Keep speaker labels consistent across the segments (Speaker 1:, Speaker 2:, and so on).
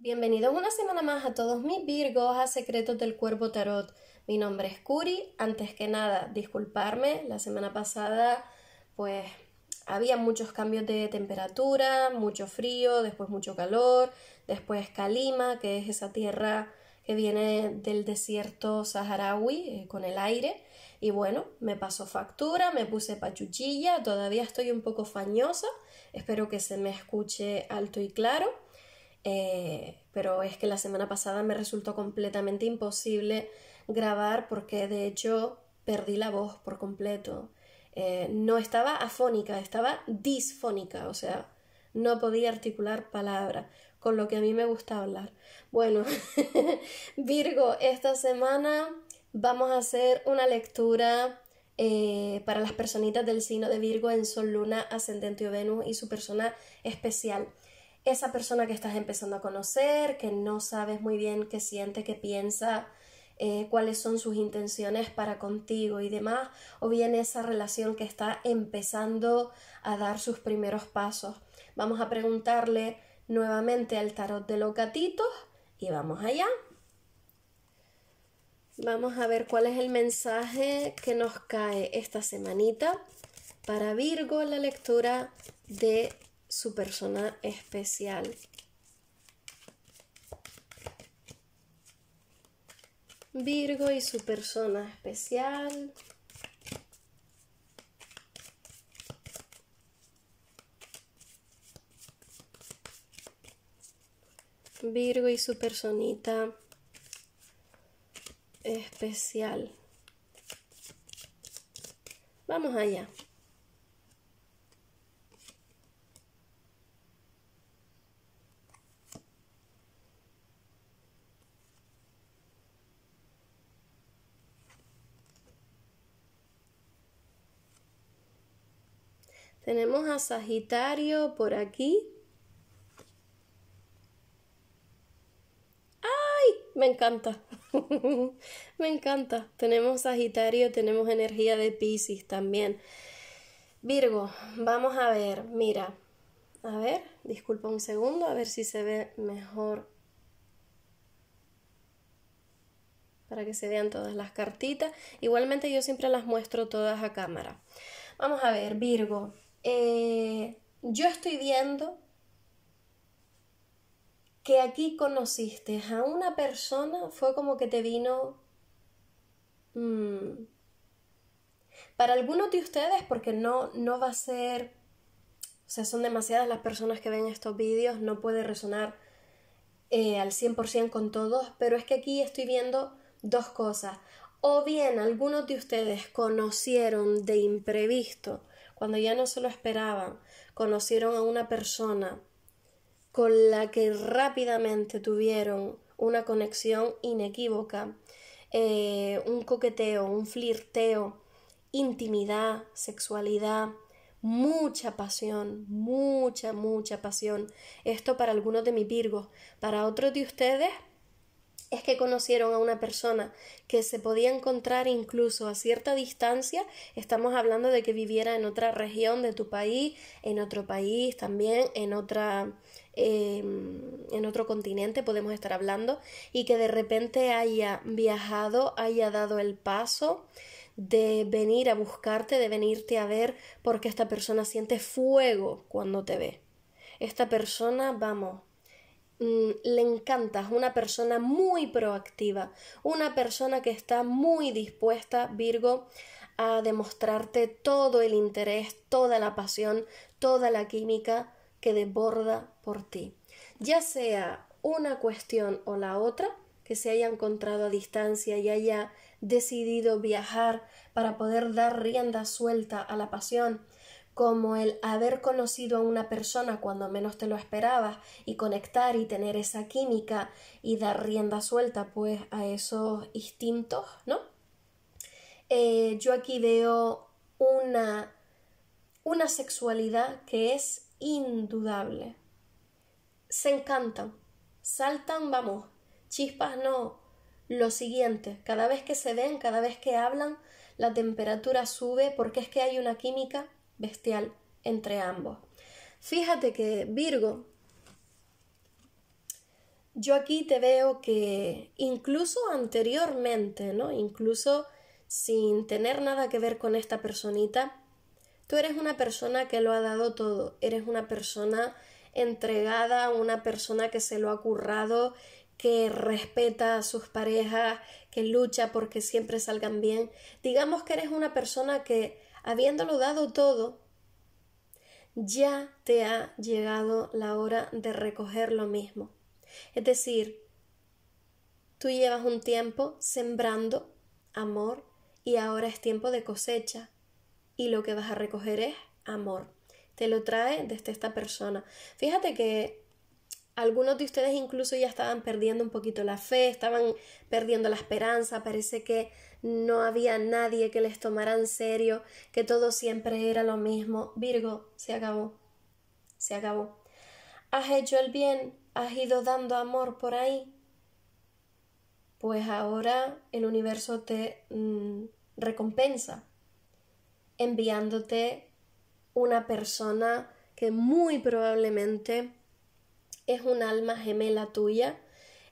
Speaker 1: Bienvenidos una semana más a todos mis Virgos a Secretos del Cuervo Tarot. Mi nombre es Curi. Antes que nada, disculparme, la semana pasada pues había muchos cambios de temperatura, mucho frío, después mucho calor, después Calima, que es esa tierra que viene del desierto saharaui eh, con el aire. Y bueno, me pasó factura, me puse pachuchilla, todavía estoy un poco fañosa, espero que se me escuche alto y claro. Eh, pero es que la semana pasada me resultó completamente imposible grabar porque de hecho perdí la voz por completo. Eh, no estaba afónica, estaba disfónica, o sea, no podía articular palabra con lo que a mí me gusta hablar. Bueno, Virgo, esta semana vamos a hacer una lectura eh, para las personitas del signo de Virgo en Sol, Luna, Ascendente o Venus y su persona especial esa persona que estás empezando a conocer, que no sabes muy bien qué siente, qué piensa, eh, cuáles son sus intenciones para contigo y demás, o bien esa relación que está empezando a dar sus primeros pasos. Vamos a preguntarle nuevamente al tarot de los gatitos y vamos allá. Vamos a ver cuál es el mensaje que nos cae esta semanita para Virgo la lectura de su persona especial. Virgo y su persona especial. Virgo y su personita especial. Vamos allá. Tenemos a Sagitario por aquí. ¡Ay! me encanta. me encanta. Tenemos Sagitario, tenemos energía de Pisces también. Virgo, vamos a ver, mira. A ver, disculpa un segundo, a ver si se ve mejor. Para que se vean todas las cartitas. Igualmente yo siempre las muestro todas a cámara. Vamos a ver, Virgo. Eh, yo estoy viendo que aquí conociste a una persona, fue como que te vino... Mm, para algunos de ustedes, porque no, no va a ser... O sea, son demasiadas las personas que ven estos vídeos, no puede resonar eh, al 100% con todos, pero es que aquí estoy viendo dos cosas. O bien algunos de ustedes conocieron de imprevisto cuando ya no se lo esperaban, conocieron a una persona con la que rápidamente tuvieron una conexión inequívoca, eh, un coqueteo, un flirteo, intimidad, sexualidad, mucha pasión, mucha, mucha pasión. Esto para algunos de mis virgos, para otros de ustedes es que conocieron a una persona que se podía encontrar incluso a cierta distancia, estamos hablando de que viviera en otra región de tu país, en otro país también, en otra em, en otro continente podemos estar hablando y que de repente haya viajado, haya dado el paso de venir a buscarte, de venirte a ver, porque esta persona siente fuego cuando te ve. Esta persona, vamos, Mm, le encantas, una persona muy proactiva, una persona que está muy dispuesta, Virgo, a demostrarte todo el interés, toda la pasión, toda la química que deborda por ti. Ya sea una cuestión o la otra, que se haya encontrado a distancia y haya decidido viajar para poder dar rienda suelta a la pasión, como el haber conocido a una persona cuando menos te lo esperabas y conectar y tener esa química y dar rienda suelta pues a esos instintos, ¿no? Eh, yo aquí veo una, una sexualidad que es indudable. Se encantan, saltan, vamos, chispas no, lo siguiente, cada vez que se ven, cada vez que hablan, la temperatura sube porque es que hay una química bestial entre ambos. Fíjate que Virgo, yo aquí te veo que incluso anteriormente, ¿no? Incluso sin tener nada que ver con esta personita, tú eres una persona que lo ha dado todo, eres una persona entregada, una persona que se lo ha currado que respeta a sus parejas, que lucha porque siempre salgan bien. Digamos que eres una persona que, habiéndolo dado todo, ya te ha llegado la hora de recoger lo mismo. Es decir, tú llevas un tiempo sembrando amor y ahora es tiempo de cosecha y lo que vas a recoger es amor. Te lo trae desde esta persona. Fíjate que algunos de ustedes incluso ya estaban perdiendo un poquito la fe, estaban perdiendo la esperanza, parece que no había nadie que les tomara en serio, que todo siempre era lo mismo. Virgo, se acabó, se acabó. Has hecho el bien, has ido dando amor por ahí. Pues ahora el universo te mm, recompensa enviándote una persona que muy probablemente es un alma gemela tuya,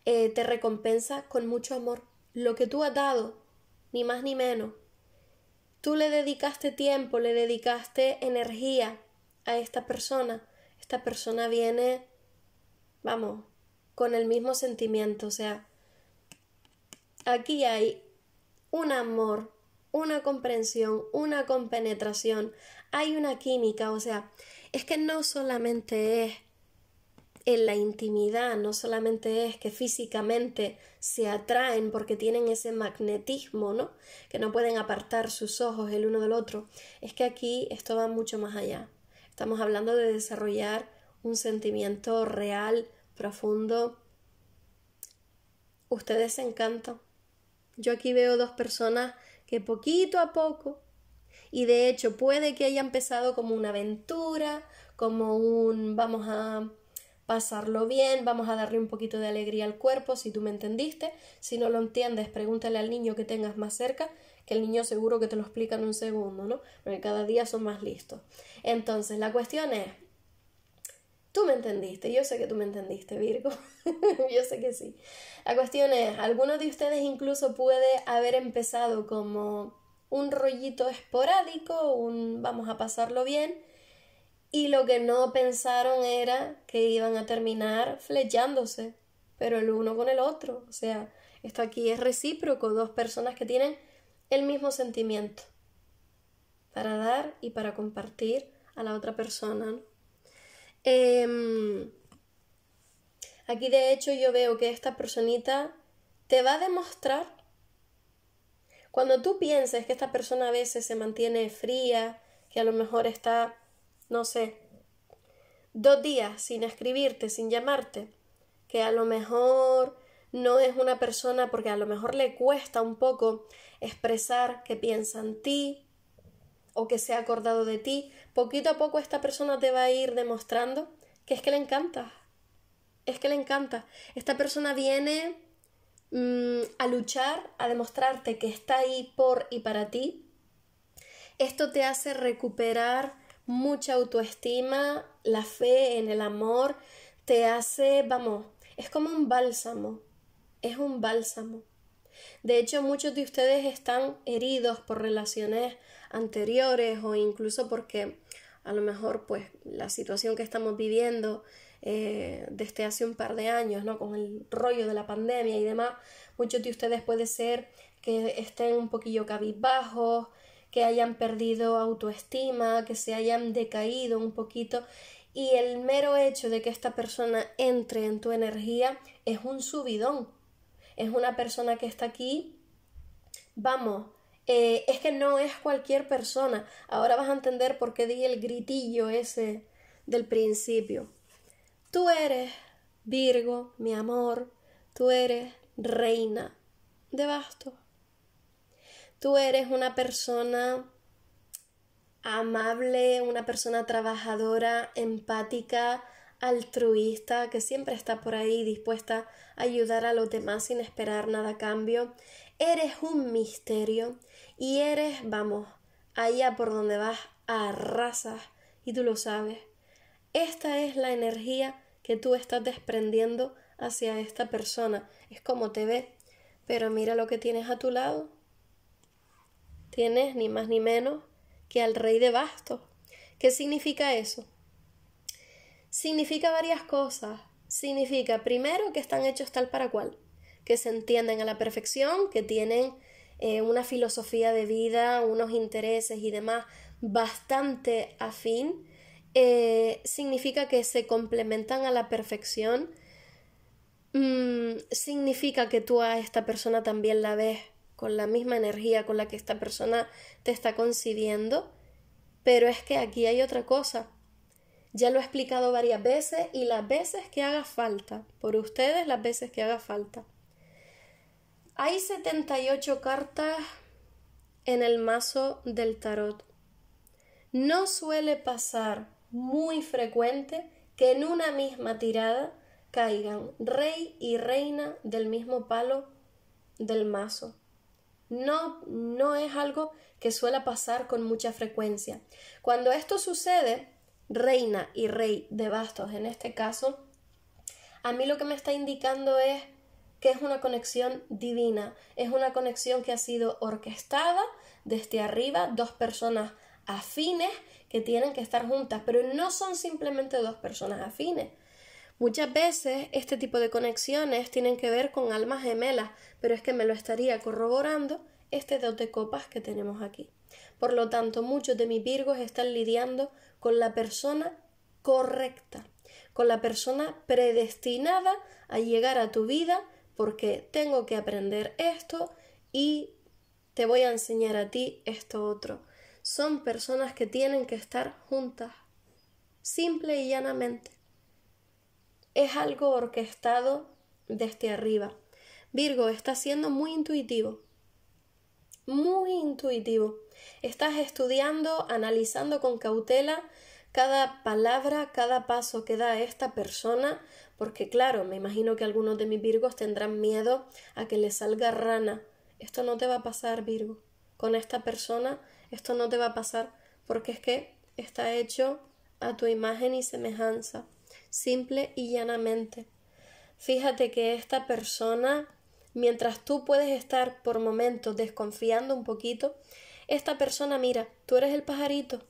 Speaker 1: eh, te recompensa con mucho amor. Lo que tú has dado, ni más ni menos. Tú le dedicaste tiempo, le dedicaste energía a esta persona. Esta persona viene, vamos, con el mismo sentimiento. O sea, aquí hay un amor, una comprensión, una compenetración, hay una química. O sea, es que no solamente es en la intimidad no solamente es que físicamente se atraen porque tienen ese magnetismo, ¿no? Que no pueden apartar sus ojos el uno del otro. Es que aquí esto va mucho más allá. Estamos hablando de desarrollar un sentimiento real, profundo. Ustedes se encantan. Yo aquí veo dos personas que poquito a poco, y de hecho puede que haya empezado como una aventura, como un vamos a pasarlo bien, vamos a darle un poquito de alegría al cuerpo, si tú me entendiste, si no lo entiendes, pregúntale al niño que tengas más cerca, que el niño seguro que te lo explica en un segundo, ¿no? Porque cada día son más listos. Entonces, la cuestión es, tú me entendiste, yo sé que tú me entendiste, Virgo, yo sé que sí. La cuestión es, alguno de ustedes incluso puede haber empezado como un rollito esporádico, un vamos a pasarlo bien, y lo que no pensaron era que iban a terminar flechándose, pero el uno con el otro. O sea, esto aquí es recíproco, dos personas que tienen el mismo sentimiento para dar y para compartir a la otra persona. Em, aquí de hecho yo veo que esta personita te va a demostrar cuando tú pienses que esta persona a veces se mantiene fría, que a lo mejor está no sé, dos días sin escribirte, sin llamarte, que a lo mejor no es una persona porque a lo mejor le cuesta un poco expresar que piensa en ti o que se ha acordado de ti, poquito a poco esta persona te va a ir demostrando que es que le encanta, es que le encanta. Esta persona viene mm, a luchar, a demostrarte que está ahí por y para ti. Esto te hace recuperar mucha autoestima, la fe en el amor, te hace, vamos, es como un bálsamo, es un bálsamo. De hecho, muchos de ustedes están heridos por relaciones anteriores o incluso porque a lo mejor pues la situación que estamos viviendo eh, desde hace un par de años, ¿no? Con el rollo de la pandemia y demás, muchos de ustedes puede ser que estén un poquillo cabizbajos, que hayan perdido autoestima, que se hayan decaído un poquito. Y el mero hecho de que esta persona entre en tu energía es un subidón. Es una persona que está aquí. Vamos, eh, es que no es cualquier persona. Ahora vas a entender por qué di el gritillo ese del principio. Tú eres Virgo, mi amor. Tú eres reina de basto tú eres una persona amable, una persona trabajadora, empática, altruista, que siempre está por ahí dispuesta a ayudar a los demás sin esperar nada a cambio. Eres un misterio y eres, vamos, allá por donde vas, arrasas y tú lo sabes. Esta es la energía que tú estás desprendiendo hacia esta persona. Es como te ve, pero mira lo que tienes a tu lado tienes ni más ni menos que al rey de bastos. ¿Qué significa eso? Significa varias cosas. Significa, primero, que están hechos tal para cual, que se entienden a la perfección, que tienen eh, una filosofía de vida, unos intereses y demás bastante afín. Eh, significa que se complementan a la perfección. Mm, significa que tú a esta persona también la ves con la misma energía con la que esta persona te está concibiendo, pero es que aquí hay otra cosa. Ya lo he explicado varias veces y las veces que haga falta, por ustedes las veces que haga falta. Hay 78 cartas en el mazo del tarot. No suele pasar muy frecuente que en una misma tirada caigan rey y reina del mismo palo del mazo. No, no es algo que suele pasar con mucha frecuencia. Cuando esto sucede, reina y rey de bastos en este caso, a mí lo que me está indicando es que es una conexión divina, es una conexión que ha sido orquestada desde arriba, dos personas afines que tienen que estar juntas, pero no son simplemente dos personas afines, Muchas veces este tipo de conexiones tienen que ver con almas gemelas, pero es que me lo estaría corroborando este dos de copas que tenemos aquí. Por lo tanto, muchos de mis Virgos están lidiando con la persona correcta, con la persona predestinada a llegar a tu vida porque tengo que aprender esto y te voy a enseñar a ti esto otro. Son personas que tienen que estar juntas, simple y llanamente es algo orquestado desde arriba. Virgo, estás siendo muy intuitivo. Muy intuitivo. Estás estudiando, analizando con cautela cada palabra, cada paso que da esta persona, porque claro, me imagino que algunos de mis Virgos tendrán miedo a que le salga rana. Esto no te va a pasar, Virgo. Con esta persona, esto no te va a pasar, porque es que está hecho a tu imagen y semejanza simple y llanamente. Fíjate que esta persona, mientras tú puedes estar por momentos desconfiando un poquito, esta persona mira, tú eres el pajarito.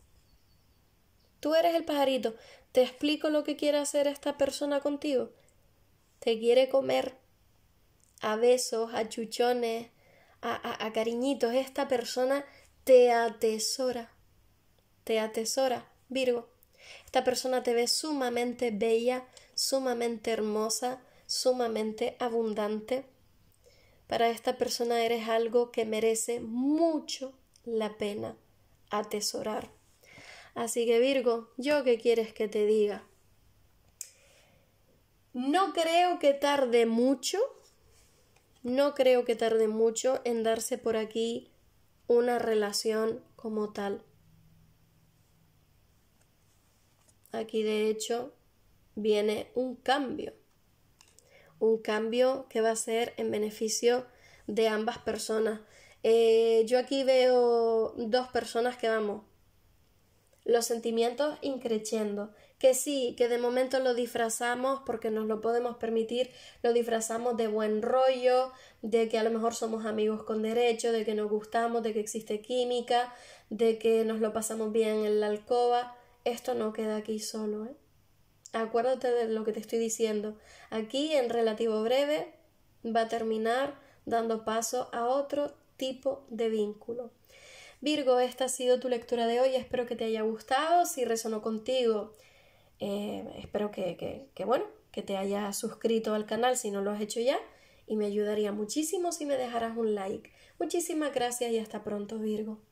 Speaker 1: Tú eres el pajarito. Te explico lo que quiere hacer esta persona contigo. Te quiere comer a besos, a chuchones, a, a, a cariñitos. Esta persona te atesora. Te atesora, Virgo. Esta persona te ve sumamente bella, sumamente hermosa, sumamente abundante. Para esta persona eres algo que merece mucho la pena atesorar. Así que Virgo, ¿yo qué quieres que te diga? No creo que tarde mucho, no creo que tarde mucho en darse por aquí una relación como tal. aquí de hecho viene un cambio. Un cambio que va a ser en beneficio de ambas personas. Eh, yo aquí veo dos personas que vamos. Los sentimientos increciendo. Que sí, que de momento lo disfrazamos porque nos lo podemos permitir, lo disfrazamos de buen rollo, de que a lo mejor somos amigos con derecho, de que nos gustamos, de que existe química, de que nos lo pasamos bien en la alcoba esto no queda aquí solo, ¿eh? Acuérdate de lo que te estoy diciendo. Aquí, en relativo breve, va a terminar dando paso a otro tipo de vínculo. Virgo, esta ha sido tu lectura de hoy. Espero que te haya gustado. Si resonó contigo, eh, espero que, bueno, que te hayas suscrito al canal si no lo has hecho ya. Y me ayudaría muchísimo si me dejaras un like. Muchísimas gracias y hasta pronto, Virgo.